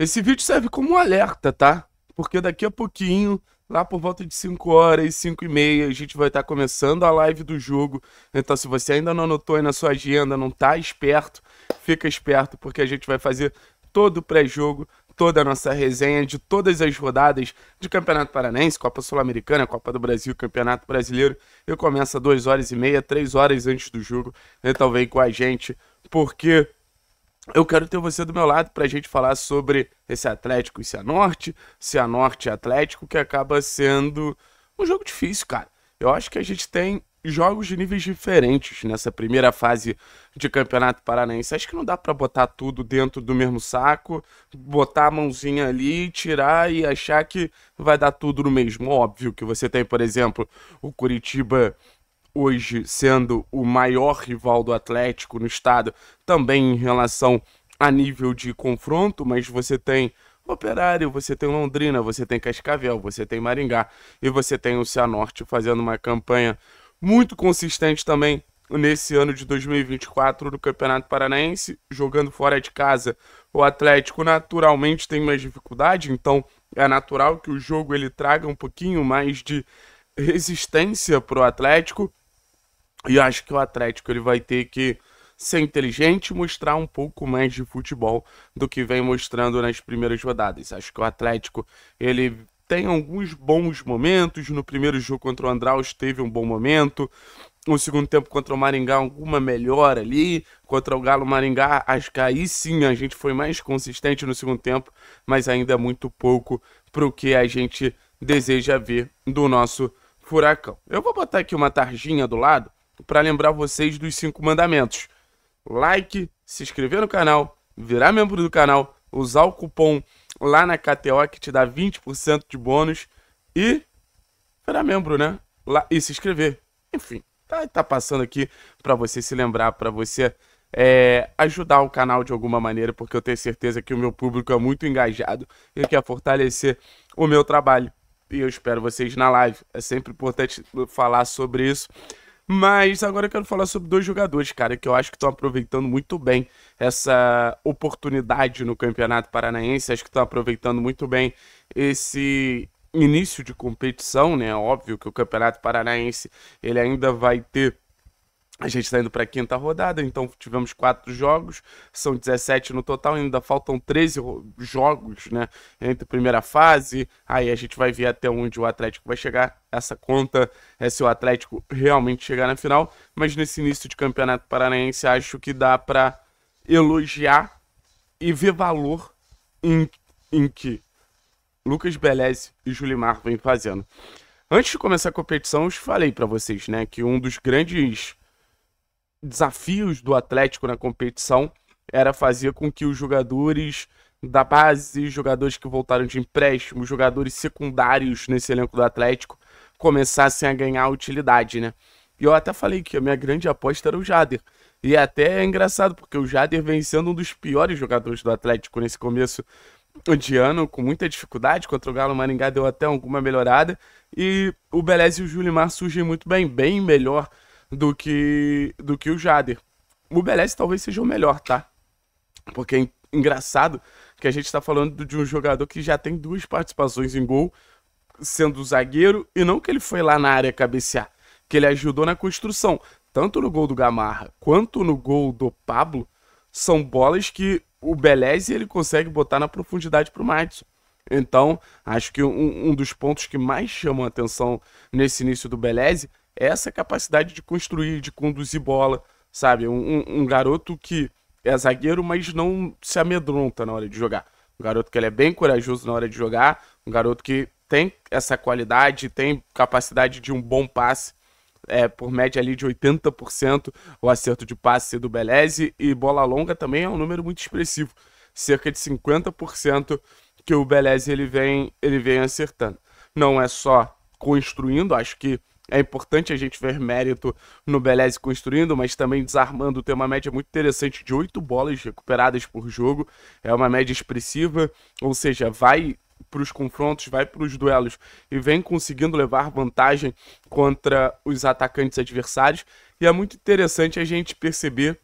Esse vídeo serve como um alerta, tá? Porque daqui a pouquinho, lá por volta de 5 horas, 5 e meia, a gente vai estar tá começando a live do jogo. Então, se você ainda não anotou aí na sua agenda, não tá esperto, fica esperto, porque a gente vai fazer todo o pré-jogo toda a nossa resenha de todas as rodadas de Campeonato Paranense, Copa Sul-Americana, Copa do Brasil, Campeonato Brasileiro. Eu começo a 2 horas e meia, 3 horas antes do jogo. Então vem com a gente, porque eu quero ter você do meu lado para a gente falar sobre esse Atlético e Cianorte, Cianorte e Atlético, que acaba sendo um jogo difícil, cara. Eu acho que a gente tem jogos de níveis diferentes nessa primeira fase de Campeonato Paranaense. Acho que não dá para botar tudo dentro do mesmo saco, botar a mãozinha ali, tirar e achar que vai dar tudo no mesmo. Óbvio que você tem, por exemplo, o Curitiba hoje sendo o maior rival do Atlético no estado, também em relação a nível de confronto, mas você tem Operário, você tem Londrina, você tem Cascavel, você tem Maringá e você tem o Cianorte fazendo uma campanha muito consistente também nesse ano de 2024 no Campeonato Paranaense, jogando fora de casa. O Atlético naturalmente tem mais dificuldade, então é natural que o jogo ele traga um pouquinho mais de resistência para o Atlético, e acho que o Atlético ele vai ter que ser inteligente mostrar um pouco mais de futebol do que vem mostrando nas primeiras rodadas. Acho que o Atlético ele tem alguns bons momentos. No primeiro jogo contra o Andraus teve um bom momento. No segundo tempo contra o Maringá, alguma melhora ali. Contra o Galo Maringá, acho que aí sim a gente foi mais consistente no segundo tempo, mas ainda é muito pouco para o que a gente deseja ver do nosso Furacão. Eu vou botar aqui uma tarjinha do lado para lembrar vocês dos cinco mandamentos. Like, se inscrever no canal, virar membro do canal, usar o cupom lá na KTO que te dá 20% de bônus e virar membro, né? Lá, e se inscrever. Enfim, tá, tá passando aqui para você se lembrar, para você é, ajudar o canal de alguma maneira, porque eu tenho certeza que o meu público é muito engajado e quer fortalecer o meu trabalho. E eu espero vocês na live. É sempre importante falar sobre isso. Mas agora eu quero falar sobre dois jogadores, cara, que eu acho que estão aproveitando muito bem essa oportunidade no Campeonato Paranaense. Acho que estão aproveitando muito bem esse início de competição, né? Óbvio que o Campeonato Paranaense ele ainda vai ter a gente está indo para a quinta rodada, então tivemos quatro jogos, são 17 no total, ainda faltam 13 jogos né, entre primeira fase. Aí a gente vai ver até onde o Atlético vai chegar. Essa conta é se o Atlético realmente chegar na final. Mas nesse início de campeonato paranaense, acho que dá para elogiar e ver valor em, em que Lucas Beleze e Julimar vêm fazendo. Antes de começar a competição, eu falei para vocês né, que um dos grandes desafios do Atlético na competição era fazer com que os jogadores da base, jogadores que voltaram de empréstimo, jogadores secundários nesse elenco do Atlético começassem a ganhar utilidade, né? E eu até falei que a minha grande aposta era o Jader. E até é engraçado, porque o Jader vem sendo um dos piores jogadores do Atlético nesse começo de ano, com muita dificuldade. Contra o Galo Maringá deu até alguma melhorada. E o Beleza e o Julimar surgem muito bem, bem melhor do que do que o Jader. O Belez talvez seja o melhor, tá? Porque é engraçado que a gente está falando de um jogador que já tem duas participações em gol, sendo zagueiro, e não que ele foi lá na área cabecear, que ele ajudou na construção, tanto no gol do Gamarra quanto no gol do Pablo, são bolas que o Belez ele consegue botar na profundidade para o Madison. Então, acho que um, um, dos pontos que mais chamam a atenção nesse início do Beleze essa capacidade de construir, de conduzir bola, sabe? Um, um, garoto que é zagueiro, mas não se amedronta na hora de jogar. Um garoto que ele é bem corajoso na hora de jogar, um garoto que tem essa qualidade, tem capacidade de um bom passe, é, por média ali de 80% o acerto de passe do Beleze, e bola longa também é um número muito expressivo, cerca de 50% que o Beleze ele vem, ele vem acertando. Não é só construindo, acho que é importante a gente ver mérito no Beleze construindo, mas também desarmando. Tem uma média muito interessante de 8 bolas recuperadas por jogo. É uma média expressiva, ou seja, vai para os confrontos, vai para os duelos e vem conseguindo levar vantagem contra os atacantes adversários. E é muito interessante a gente perceber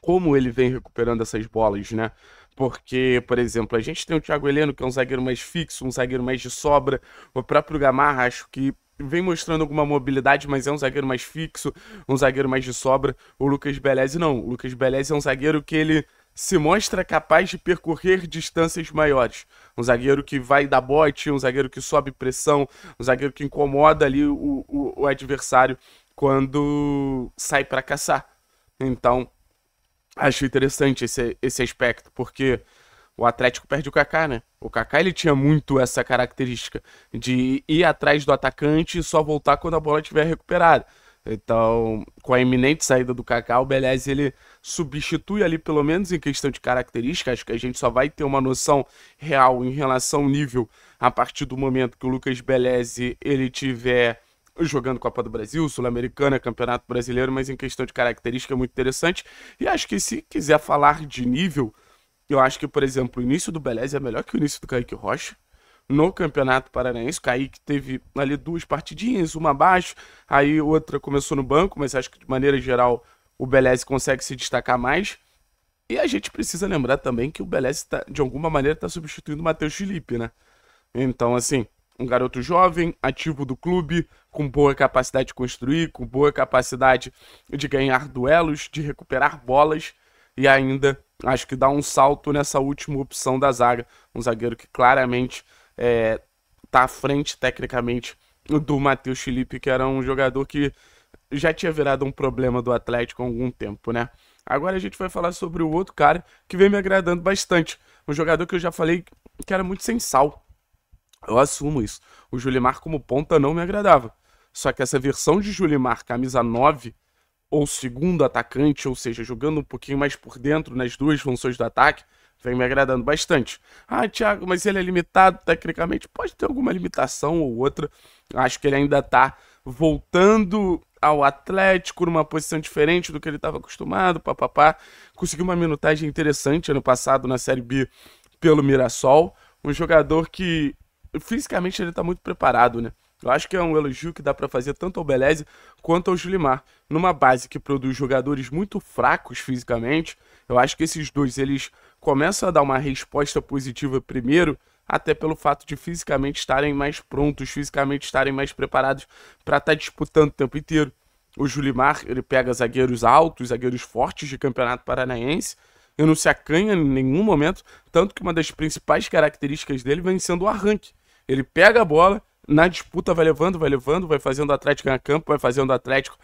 como ele vem recuperando essas bolas, né? Porque, por exemplo, a gente tem o Thiago Heleno, que é um zagueiro mais fixo, um zagueiro mais de sobra. O próprio Gamarra, acho que vem mostrando alguma mobilidade, mas é um zagueiro mais fixo, um zagueiro mais de sobra. O Lucas Beleze não. O Lucas Beleze é um zagueiro que ele se mostra capaz de percorrer distâncias maiores. Um zagueiro que vai dar bote, um zagueiro que sobe pressão, um zagueiro que incomoda ali o, o, o adversário quando sai para caçar. Então, acho interessante esse, esse aspecto, porque o Atlético perde o Kaká, né? O Kaká ele tinha muito essa característica de ir atrás do atacante e só voltar quando a bola estiver recuperada. Então, com a iminente saída do Kaká, o Belez ele substitui ali pelo menos em questão de característica. acho que a gente só vai ter uma noção real em relação ao nível a partir do momento que o Lucas Belez ele tiver jogando Copa do Brasil, Sul-Americana, Campeonato Brasileiro, mas em questão de característica é muito interessante. E acho que se quiser falar de nível, eu acho que, por exemplo, o início do Beleza é melhor que o início do Kaique Rocha. No Campeonato Paranaense, o Kaique teve ali duas partidinhas, uma abaixo, aí outra começou no banco, mas acho que de maneira geral o Beleza consegue se destacar mais. E a gente precisa lembrar também que o Beleza, tá, de alguma maneira, está substituindo o Matheus Felipe, né? Então, assim, um garoto jovem, ativo do clube, com boa capacidade de construir, com boa capacidade de ganhar duelos, de recuperar bolas e ainda acho que dá um salto nessa última opção da zaga. Um zagueiro que claramente é, tá à frente tecnicamente do Matheus Felipe, que era um jogador que já tinha virado um problema do Atlético há algum tempo, né? Agora a gente vai falar sobre o outro cara que vem me agradando bastante. Um jogador que eu já falei que era muito sem sal. Eu assumo isso. O Julimar como ponta não me agradava. Só que essa versão de Julimar, camisa 9, ou segundo atacante, ou seja, jogando um pouquinho mais por dentro nas duas funções do ataque, vem me agradando bastante. Ah, Thiago, mas ele é limitado tecnicamente. Pode ter alguma limitação ou outra. Acho que ele ainda está voltando ao Atlético numa posição diferente do que ele estava acostumado, papapá. Conseguiu uma minutagem interessante ano passado na Série B pelo Mirassol. Um jogador que fisicamente ele está muito preparado, né? Eu acho que é um elogio que dá para fazer tanto ao Beleze quanto ao Julimar. Numa base que produz jogadores muito fracos fisicamente, eu acho que esses dois eles começam a dar uma resposta positiva primeiro, até pelo fato de fisicamente estarem mais prontos, fisicamente estarem mais preparados para estar tá disputando o tempo inteiro. O Julimar, ele pega zagueiros altos, zagueiros fortes de Campeonato Paranaense, e não se acanha em nenhum momento, tanto que uma das principais características dele vem sendo o arranque. Ele pega a bola, na disputa vai levando, vai levando, vai fazendo o Atlético ganhar campo, vai fazendo o Atlético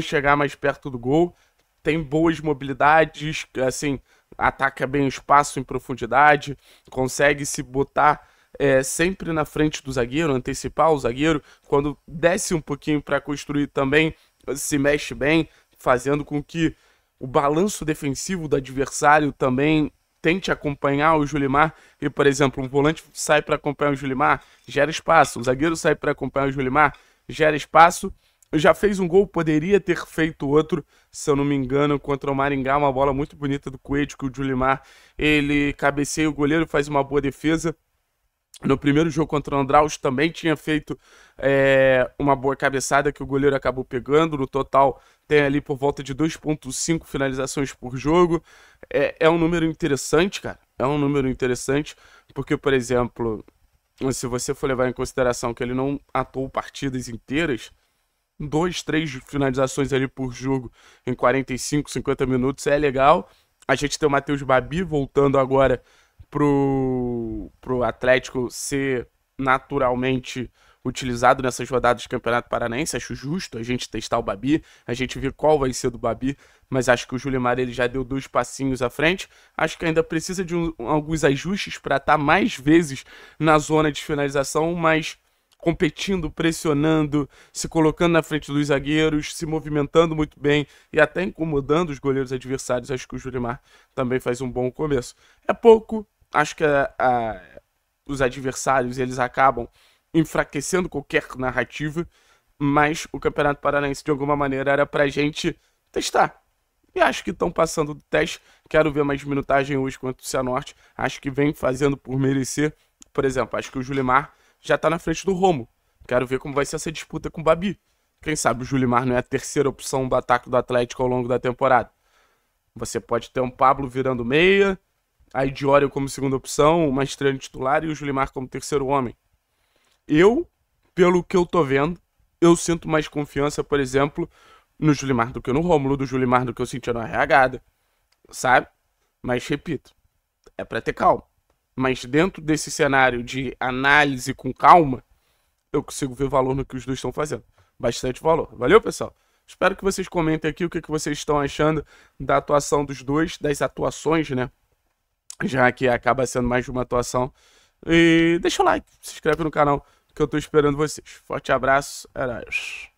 chegar mais perto do gol. Tem boas mobilidades, assim, ataca bem o espaço em profundidade, consegue se botar é, sempre na frente do zagueiro, antecipar o zagueiro. Quando desce um pouquinho para construir também, se mexe bem, fazendo com que o balanço defensivo do adversário também tente acompanhar o Julimar e, por exemplo, um volante sai para acompanhar o Julimar, gera espaço, o zagueiro sai para acompanhar o Julimar, gera espaço. Já fez um gol, poderia ter feito outro, se eu não me engano, contra o Maringá, uma bola muito bonita do Coelho que o Julimar, ele cabeceia o goleiro, faz uma boa defesa. No primeiro jogo contra o Andraus também tinha feito é, uma boa cabeçada que o goleiro acabou pegando. No total, tem ali por volta de 2,5 finalizações por jogo. É, é um número interessante, cara. É um número interessante, porque, por exemplo, se você for levar em consideração que ele não atuou partidas inteiras, dois, três finalizações ali por jogo em 45, 50 minutos é legal. A gente tem o Matheus Babi voltando agora pro, pro Atlético ser naturalmente utilizado nessas rodadas de Campeonato Paranense. Acho justo a gente testar o Babi, a gente ver qual vai ser do Babi, mas acho que o Julimar ele já deu dois passinhos à frente. Acho que ainda precisa de um, alguns ajustes para estar tá mais vezes na zona de finalização, mas competindo, pressionando, se colocando na frente dos zagueiros, se movimentando muito bem e até incomodando os goleiros adversários. Acho que o Julimar também faz um bom começo. É pouco, acho que a, ah, a, ah, os adversários eles acabam enfraquecendo qualquer narrativa, mas o Campeonato Paranaense de alguma maneira era pra gente testar. E acho que estão passando do teste. Quero ver mais minutagem hoje contra o Cianorte. Acho que vem fazendo por merecer. Por exemplo, acho que o Julimar já tá na frente do Romo. Quero ver como vai ser essa disputa com o Babi. Quem sabe o Julimar não é a terceira opção do ataque do Atlético ao longo da temporada. Você pode ter um Pablo virando meia, a Idiório como segunda opção, o Mastrani titular e o Julimar como terceiro homem. Eu, pelo que eu tô vendo, eu sinto mais confiança, por exemplo, no Julimar do que no Rômulo, do Julimar do que eu sentia na RH, sabe? Mas repito, é para ter calma. Mas dentro desse cenário de análise com calma, eu consigo ver valor no que os dois estão fazendo. Bastante valor. Valeu, pessoal? Espero que vocês comentem aqui o que vocês estão achando da atuação dos dois, das atuações, né? já que acaba sendo mais de uma atuação. E deixa o like, se inscreve no canal, que eu tô esperando vocês. Forte abraço, é isso.